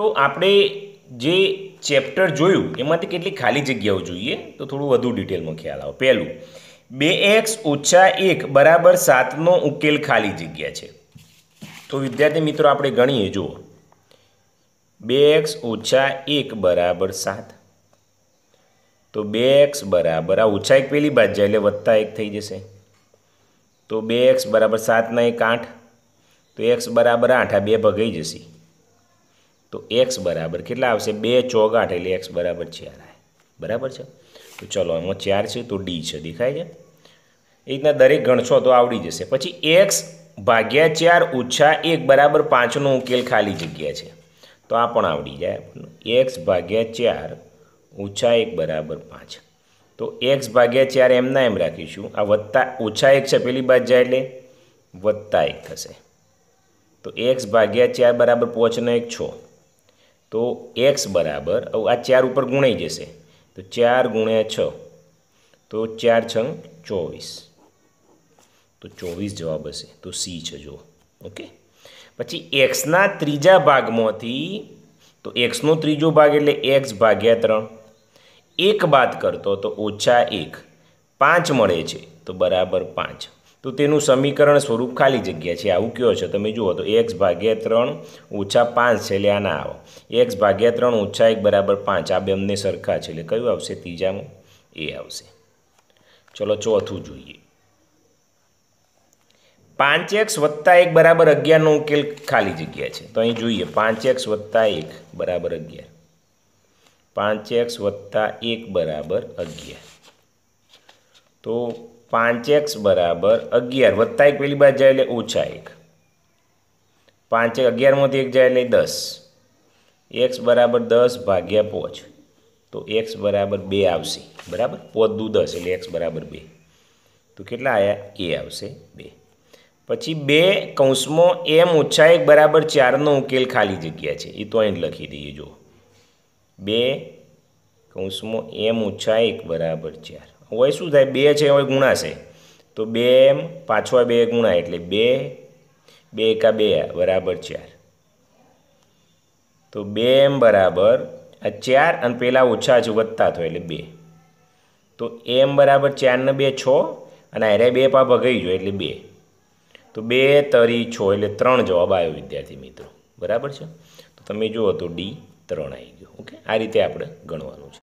તો આપણે જે ચેપ્ટર જોયું એમાંથી કેટલી ખાલી જગ્યાઓ જોઈએ તો થોડું વધુ ડિટેલમાં ખ્યાલ આવો પહેલું બે એક્સ ઓછા એક બરાબર સાતનો ઉકેલ ખાલી જગ્યા છે તો વિદ્યાર્થી મિત્રો આપણે ગણીએ જુઓ બે એક્સ ઓછા એક બરાબર સાત તો બે એક્સ બરાબર આ ઓછા એક પહેલી બાદ એટલે વત્તા એક થઈ જશે તો બે એક્સ બરાબર સાતના એક આઠ તો એક્સ બરાબર આઠ આ બે ભગાઈ જશે તો એક્સ બરાબર કેટલા આવશે બે ચોગાઠ એટલે એક્સ બરાબર ચાર બરાબર છે તો ચલો એમાં ચાર છે તો ડી છે દેખાય છે એ રીતના દરેક ગણશો તો આવડી જશે પછી એક્સ ભાગ્યા ચાર ઓછા એક બરાબર પાંચનો ઉકેલ ખાલી જગ્યા છે તો આ પણ આવડી જાય એક્સ ભાગ્યા ચાર ઓછા એક બરાબર પાંચ તો એક્સ ભાગ્યા ચાર એમના એમ રાખીશું આ વત્તા ઓછા એક છે પેલી બાદ જાય એટલે વત્તા એક થશે તો એક્સ ભાગ્યા ચાર બરાબર પાંચના એક છો તો એક્સ બરાબર આ ચાર ઉપર ગુણાઈ જશે તો ચાર ગુણ્યા છ તો ચાર છ ચોવીસ તો ચોવીસ જવાબ હશે તો સી છે જો ઓકે પછી એક્સના ત્રીજા ભાગમાંથી તો એક્સનો ત્રીજો ભાગ એટલે એક્સ ભાગ્યા ત્રણ એક બાદ કરતો તો ઓછા એક પાંચ મળે છે તો બરાબર પાંચ તો તેનું સમીકરણ સ્વરૂપ ખાલી જગ્યા છે આવું કયો છે તમે જુઓ તો એક્સ ભાગ્યા ત્રણ ઓછા પાંચ છે એટલે આના આવો એક્સ ભાગ્યા ત્રણ ઓછા એક બરાબર પાંચ આ બંને સરખા છે એટલે કયું આવશે ત્રીજામાં એ આવશે ચલો ચોથું જોઈએ પાંચ એક્સ વત્તા એક બરાબર અગિયારનો ઉકેલ ખાલી જગ્યા છે તો અહીં જોઈએ પાંચ એક્સ વત્તા એક બરાબર અગિયાર પાંચ એક્સ વત્તા એક બરાબર અગિયાર તો પાંચ એક્સ બરાબર અગિયાર વત્તા એક પહેલી બાજુ જાય એટલે ઓછા એક પાંચ એક અગિયારમાંથી એક જાય એટલે દસ એક્સ બરાબર દસ ભાગ્યા પોચ તો એક્સ બરાબર બે આવશે બરાબર પોદું દસ એટલે એક્સ બરાબર બે તો કેટલા આયા એ આવશે બે પછી બે કૌંસમાં એમ ઓછા એક બરાબર ચારનો ઉકેલ ખાલી જગ્યા છે એ તો અહીં લખી દઈએ જુઓ બે કૌંસમાં એમ ઓછા એક બરાબર ચાર હોય શું થાય બે છે હોય ગુણાશે તો બે એમ પાછવા બે ગુણા એટલે બે બે એકા બે બરાબર ચાર તો બે એમ બરાબર આ ચાર અને પહેલાં ઓછા જ વધતા થયો એટલે બે તો એમ બરાબર ચારને બે છ અને અરે બે પા ભગાઈ જો એટલે બે તો બે તરી છો એટલે ત્રણ જવાબ આવ્યો વિદ્યાર્થી મિત્રો બરાબર છે તો તમે જુઓ તો ડી ત્રણ આવી ગયો ઓકે આ રીતે આપણે ગણવાનું છે